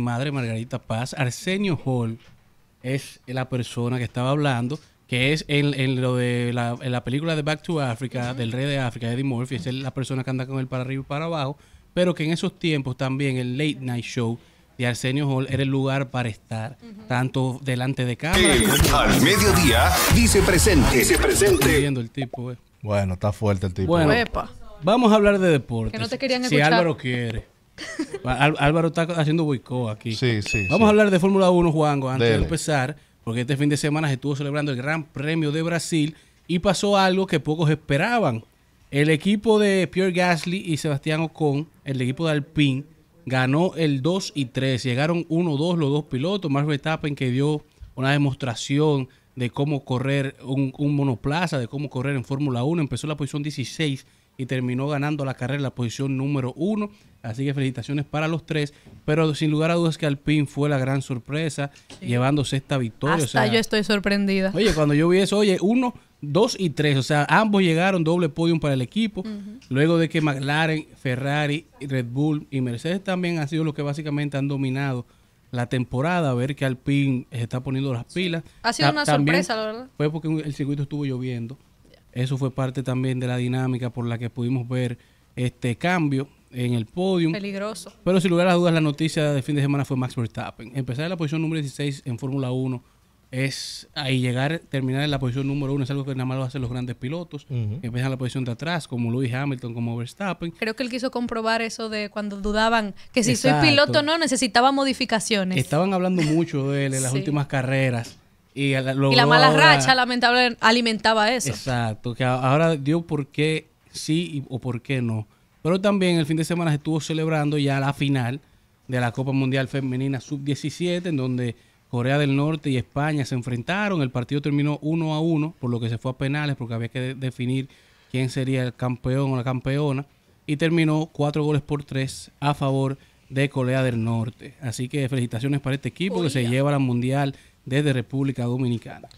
madre Margarita Paz, Arsenio Hall es la persona que estaba hablando, que es en, lo de la, película de Back to Africa, del Rey de África, Eddie Murphy, es la persona que anda con él para arriba y para abajo, pero que en esos tiempos también el late night show de Arsenio Hall era el lugar para estar, tanto delante de cámara. al mediodía dice presente, dice presente. El tipo, eh. Bueno, está fuerte el tipo. Bueno, vamos a hablar de deportes. no te Si Álvaro quiere. Álvaro está haciendo boicot aquí. Vamos a hablar de Fórmula 1, Juan, antes de empezar, porque este fin de semana se estuvo celebrando el Gran Premio de Brasil y pasó algo que pocos esperaban. El equipo de Pierre Gasly y Sebastián Ocon, el equipo de Alpine, ganó el 2 y 3. Llegaron 1-2 los dos pilotos. Marvel Verstappen que dio una demostración de cómo correr un monoplaza, de cómo correr en Fórmula 1. Empezó la posición 16 y terminó ganando la carrera en la posición número uno. Así que felicitaciones para los tres. Pero sin lugar a dudas que Alpine fue la gran sorpresa llevándose esta victoria. Hasta yo estoy sorprendida. Oye, cuando yo vi eso, oye, uno, dos y tres. O sea, ambos llegaron doble podium para el equipo. Luego de que McLaren, Ferrari, Red Bull y Mercedes también han sido los que básicamente han dominado la temporada, a ver que Alpine se está poniendo las pilas. Ha sido una sorpresa, la verdad. Fue porque el circuito estuvo lloviendo. Eso fue parte también de la dinámica por la que pudimos ver este cambio en el podio. Peligroso. Pero sin lugar a dudas, la noticia de fin de semana fue Max Verstappen. Empezar en la posición número 16 en Fórmula 1 es ahí llegar, terminar en la posición número 1 es algo que nada más lo hacen los grandes pilotos, empezar la posición de atrás, como Lewis Hamilton, como Verstappen. Creo que él quiso comprobar eso de cuando dudaban que si soy piloto no, necesitaba modificaciones. Estaban hablando mucho de él en las últimas carreras y, la mala racha lamentable alimentaba eso. Exacto, que ahora dio por qué sí o por qué no. Pero también el fin de semana se estuvo celebrando ya la final de la Copa Mundial Femenina Sub-17, en donde Corea del Norte y España se enfrentaron. El partido terminó 1 a 1, por lo que se fue a penales, porque había que definir quién sería el campeón o la campeona. Y terminó cuatro goles por tres a favor de Corea del Norte. Así que felicitaciones para este equipo que se lleva la Mundial desde República Dominicana.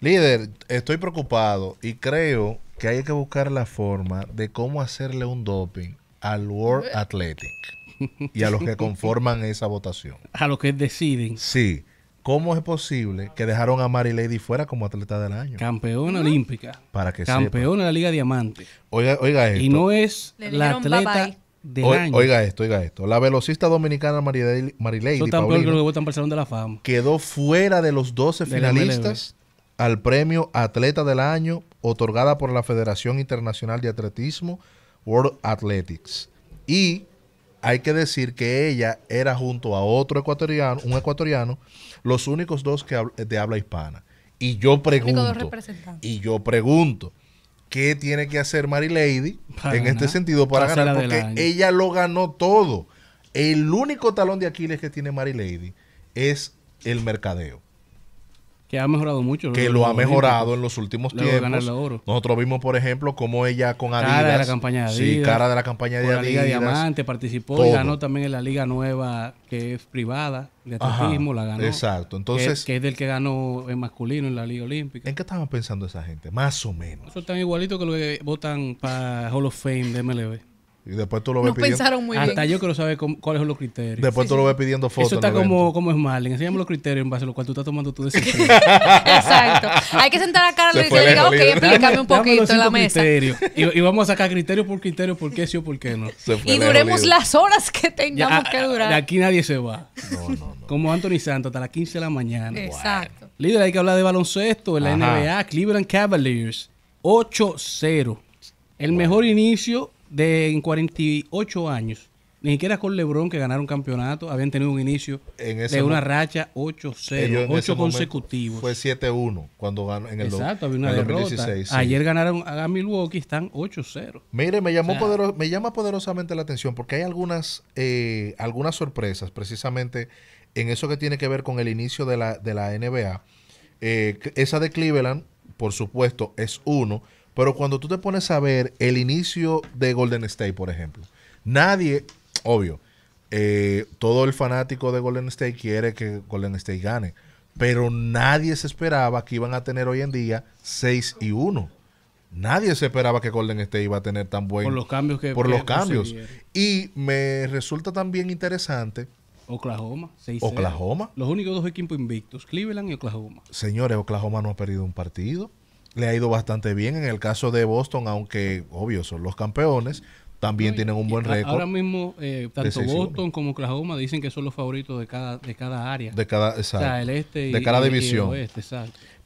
Líder, estoy preocupado y creo que hay que buscar la forma de cómo hacerle un doping al World Athletic y a los que conforman esa votación. A los que deciden. Sí. ¿Cómo es posible que dejaron a Mary Lady fuera como atleta del año? Campeona olímpica. Para que Campeona de la Liga Diamante. Oiga, oiga esto. Y no es la atleta Oiga esto, oiga esto. La velocista dominicana Marilady de la Quedó fuera de los 12 finalistas al premio Atleta del Año otorgada por la Federación Internacional de Atletismo World Athletics. Y hay que decir que ella era junto a otro ecuatoriano, un ecuatoriano, los únicos dos que de habla hispana. Y yo pregunto, y yo pregunto, qué tiene que hacer Mary Lady en este sentido para ganar, porque ella lo ganó todo. El único talón de Aquiles que tiene Mary Lady es el mercadeo. Que ha mejorado mucho. Que lo, ha mejorado en los últimos tiempos. Nosotros vimos, por ejemplo, cómo ella con Adidas. Cara de la campaña de Sí, cara de la campaña de Adidas. La Liga Diamante participó y ganó también en la Liga Nueva, que es privada, de atletismo, la ganó. Exacto. Entonces. Que, es del que ganó en masculino en la Liga Olímpica. ¿En qué estaban pensando esa gente? Más o menos. Eso tan igualito que lo que votan para Hall of Fame de MLB. Y después tú lo ves no pidiendo. pensaron muy Hasta yo quiero saber cuáles son los criterios. Después tú lo ves pidiendo fotos. Eso está como, como Smarling. Enseñame los criterios en base a los cuales tú estás tomando tu decisión. Exacto. Hay que sentar a Carlos y que ok, explícame un poquito en la mesa. Y, vamos a sacar criterio por criterio, por qué sí o por qué no. Y duremos las horas que tengamos que durar. De aquí nadie se va. Como Anthony Santos, hasta las 15 de la mañana. Exacto. Líder, hay que hablar de baloncesto en la NBA. Cleveland Cavaliers, 8-0. El mejor inicio de en 48 años, ni siquiera con LeBron que ganaron campeonato, habían tenido un inicio en de una racha 8-0, 8 consecutivos. Fue 7-1 cuando ganó en el 2016, Ayer ganaron a Milwaukee, están 8-0. Mire, me llamó me llama poderosamente la atención porque hay algunas eh, algunas sorpresas precisamente en eso que tiene que ver con el inicio de la de la NBA. Eh, esa de Cleveland, por supuesto, es uno pero cuando tú te pones a ver el inicio de Golden State, por ejemplo, nadie, obvio, eh, todo el fanático de Golden State quiere que Golden State gane, pero nadie se esperaba que iban a tener hoy en día 6 y 1. Nadie se esperaba que Golden State iba a tener tan buen por los cambios que por los cambios y me resulta también interesante Oklahoma 6 Oklahoma los únicos dos equipos invictos Cleveland y Oklahoma señores Oklahoma no ha perdido un partido le ha ido bastante bien. En el caso de Boston, aunque obvio son los campeones, también tienen un buen récord. Ahora mismo, eh, tanto Boston como Oklahoma dicen que son los favoritos de cada, de cada área. De cada, este de cada división.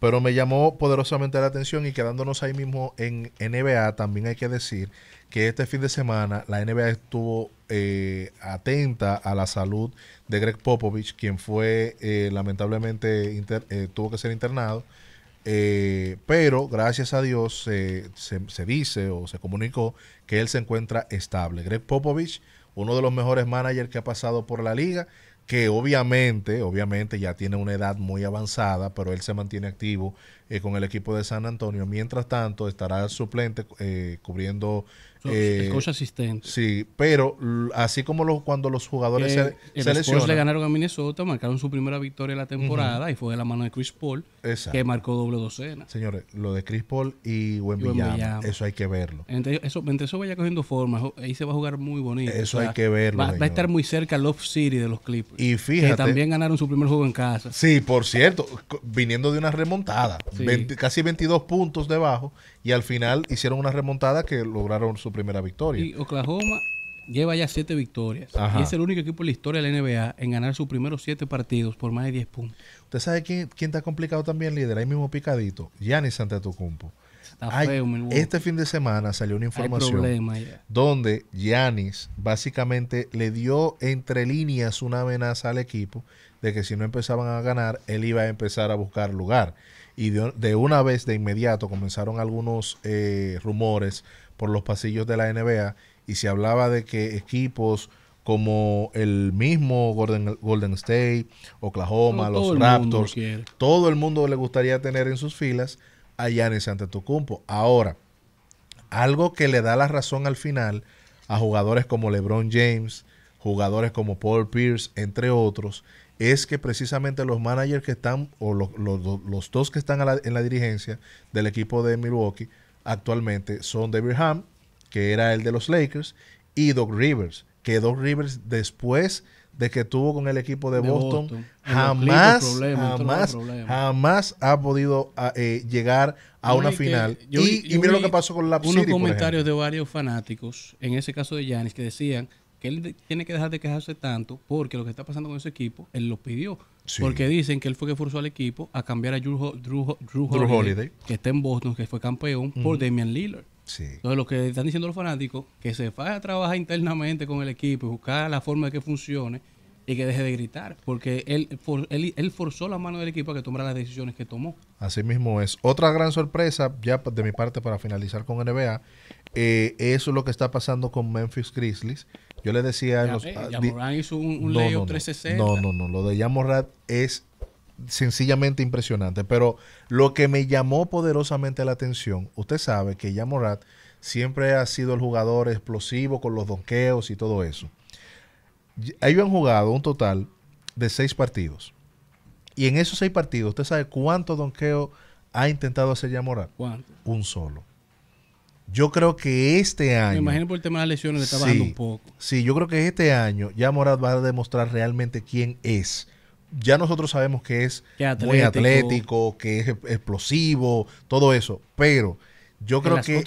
Pero me llamó poderosamente la atención y quedándonos ahí mismo en NBA, también hay que decir que este fin de semana la NBA estuvo eh, atenta a la salud de Greg Popovich, quien fue eh, lamentablemente tuvo que ser internado eh, pero gracias a Dios se, se, dice o se comunicó que él se encuentra estable. Greg Popovich, uno de los mejores managers que ha pasado por la liga, que obviamente, obviamente ya tiene una edad muy avanzada, pero él se mantiene activo eh, con el equipo de San Antonio. Mientras tanto, estará el suplente eh, cubriendo... Eh, el asistente. Sí, pero así como cuando los jugadores eh, se, le ganaron a Minnesota, marcaron su primera victoria de la temporada y fue de la mano de Chris Paul, que marcó doble docena. Señores, lo de Chris Paul y Wembyama, eso hay que verlo. Entre eso, vaya cogiendo forma, ahí se va a jugar muy bonito. Eso hay que verlo. Va, a estar muy cerca Love City de los Clippers. Y fíjate... Que también ganaron su primer juego en casa. Sí, por cierto, viniendo de una remontada casi 22 puntos debajo y al final hicieron una remontada que lograron su primera victoria. Y Oklahoma lleva ya 7 victorias y es el único equipo en la historia de la NBA en ganar sus primeros 7 partidos por más de 10 puntos. ¿Usted sabe quién, quién está complicado también, líder? Ahí mismo picadito, Giannis Antetokounmpo. Este fin de semana salió una información donde Giannis básicamente le dio entre líneas una amenaza al equipo de que si no empezaban a ganar, él iba a empezar a buscar lugar. Y de, una vez, de inmediato, comenzaron algunos eh, rumores por los pasillos de la NBA y se hablaba de que equipos como el mismo Golden, Golden State, Oklahoma, los Raptors, todo el mundo le gustaría tener en sus filas a santa Antetokounmpo. Ahora, algo que le da la razón al final a jugadores como LeBron James, jugadores como Paul Pierce, entre otros, es que precisamente los managers que están, o los, dos que están en la dirigencia del equipo de Milwaukee actualmente son David Ham, que era el de los Lakers, y Doc Rivers, que Doc Rivers después de que tuvo con el equipo de, Boston, jamás, jamás, ha podido ah, eh, llegar a una final. y, mira lo que pasó con la Unos comentarios de varios fanáticos, en ese caso de Yanis, que decían que él tiene que dejar de quejarse tanto porque lo que está pasando con ese equipo, él lo pidió. Porque dicen que él fue que forzó al equipo a cambiar a Drew, Holiday, que está en Boston, que fue campeón, por Damian Lillard. Entonces, lo que están diciendo los fanáticos, que se vaya a trabajar internamente con el equipo y buscar la forma de que funcione y que deje de gritar, porque él, él, forzó la mano del equipo a que tomara las decisiones que tomó. Así mismo es. Otra gran sorpresa, ya de mi parte para finalizar con NBA, eh, eso es lo que está pasando con Memphis Grizzlies. Yo le decía... a hizo un, un 360. No, no, no. Lo de Yamorrad es sencillamente impresionante. Pero lo que me llamó poderosamente la atención, usted sabe que ya Morat siempre ha sido el jugador explosivo con los donqueos y todo eso. Ellos han jugado un total de seis partidos. Y en esos seis partidos, ¿usted sabe cuánto Donqueo ha intentado hacer ya Morat? ¿Cuánto? Un solo. Yo creo que este año. Me imagino por el tema de las lesiones le está bajando un poco. Sí, yo creo que este año ya Morat va a demostrar realmente quién es ya nosotros sabemos que es muy atlético, que es e-, explosivo, todo eso, pero yo creo que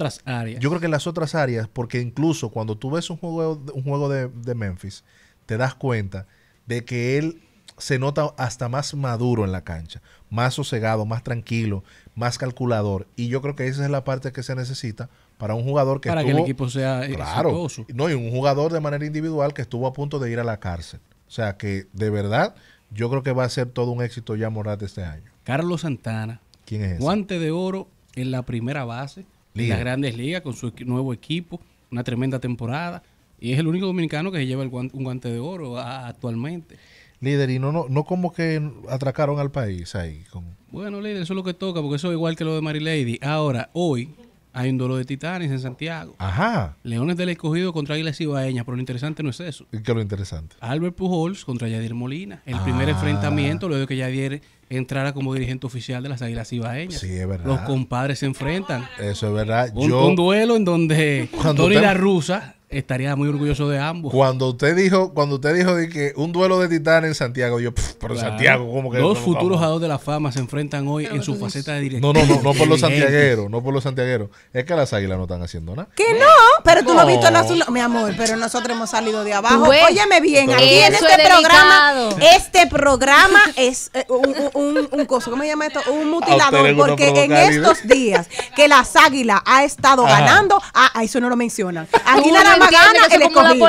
yo creo que en las otras áreas, porque incluso cuando tú ves un juego un juego de, Memphis, te das cuenta de que él se nota hasta más maduro en la cancha, más sosegado, más tranquilo, más calculador. Y yo creo que esa es la parte que se necesita para un jugador que para que el equipo sea claro, no y un jugador de manera individual que estuvo a punto de ir a la cárcel. O sea que de verdad yo creo que va a ser todo un éxito ya Morat este año. Carlos Santana. ¿Quién es Guante de oro en la primera base de las grandes ligas con su nuevo equipo, una tremenda temporada. Y es el único dominicano que se lleva un guante de oro actualmente. Líder, y no, no, no como que atracaron al país ahí. Con... Bueno, líder, eso es lo que toca, porque eso es igual que lo de Mary Ahora, hoy, hay un duelo de titanes en Santiago. Ajá. Leones del Escogido contra Águilas Ibaeñas, pero lo interesante no es eso. ¿Qué es lo interesante? Albert Pujols contra Yadier Molina. El primer ah. enfrentamiento luego de que Yadier entrara como dirigente oficial de las Águilas Ibaeñas. Sí, es verdad. Los compadres se enfrentan. Eso es verdad. Un, un duelo en donde Tony La Rusa estaría muy orgulloso de ambos. Cuando usted dijo, cuando usted dijo de que un duelo de titán en Santiago, yo, pero Santiago, ¿cómo que? dos futuros jugadores de la fama se enfrentan hoy en su faceta de director. No, no, no, no por los santiagueros, no por los santiagueros. Es que las águilas no están haciendo nada. ¡Que no! pero tú no has visto la. Mi amor, pero nosotros hemos salido de abajo. Óyeme bien, aquí en este programa, este programa es eh, un, un, un, coso, ¿cómo se llama esto? Un mutilador, porque en estos días que las águilas ha estado ganando, ah, ah, eso no lo mencionan. Aquí nada más gana el escogido.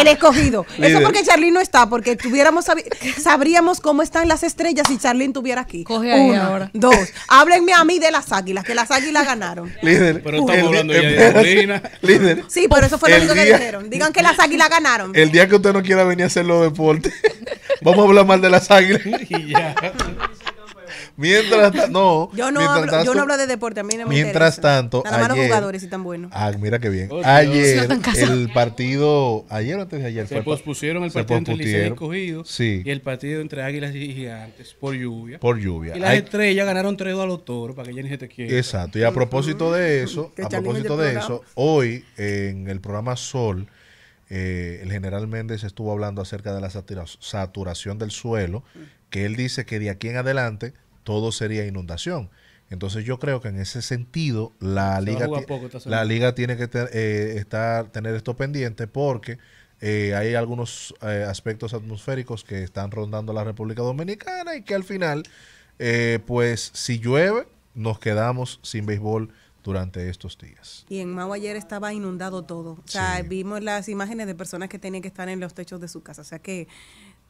El escogido. Eso porque Charly no está, porque tuviéramos sabríamos cómo están las estrellas si Charlene estuviera aquí. Coge Dos. Háblenme a mí de las águilas, que las águilas ganaron. Pero estamos hablando de Líder. Sí, por eso fue lo único que dijeron. Digan que las águilas ganaron. El día que usted no quiera venir a hacer los deportes, vamos a hablar mal de las águilas. y ya. Mientras no. Yo no, tanto, yo no hablo de deporte, a mí no me Mientras tanto. Nada los jugadores y tan buenos. Ah, mira qué bien. Oh, ayer, el partido. Ayer antes de ayer. Se pospusieron el partido entre Licey y Sí. Y el partido entre Águilas y Gigantes por lluvia. Por lluvia. Y las estrellas ganaron 3 a los toros para que ya ni se te quiera. Exacto. Y a propósito de eso, a propósito de eso, hoy en el programa Sol. Eh, el general Méndez estuvo hablando acerca de la saturación del suelo, que él dice que de aquí en adelante todo sería inundación. Entonces yo creo que en ese sentido la liga, la liga tiene que eh, estar, tener esto pendiente porque eh, hay algunos eh, aspectos atmosféricos que están rondando la República Dominicana y que al final, pues si llueve, nos quedamos sin béisbol durante estos días. Y en Mau ayer estaba inundado todo. O sea, vimos las imágenes de personas que tenían que estar en los techos de su casa. O sea que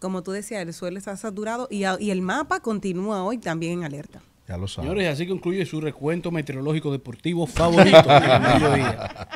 como tú decías, el suelo está saturado y, el mapa continúa hoy también en alerta. Ya lo saben. Señores, así concluye su recuento meteorológico deportivo favorito.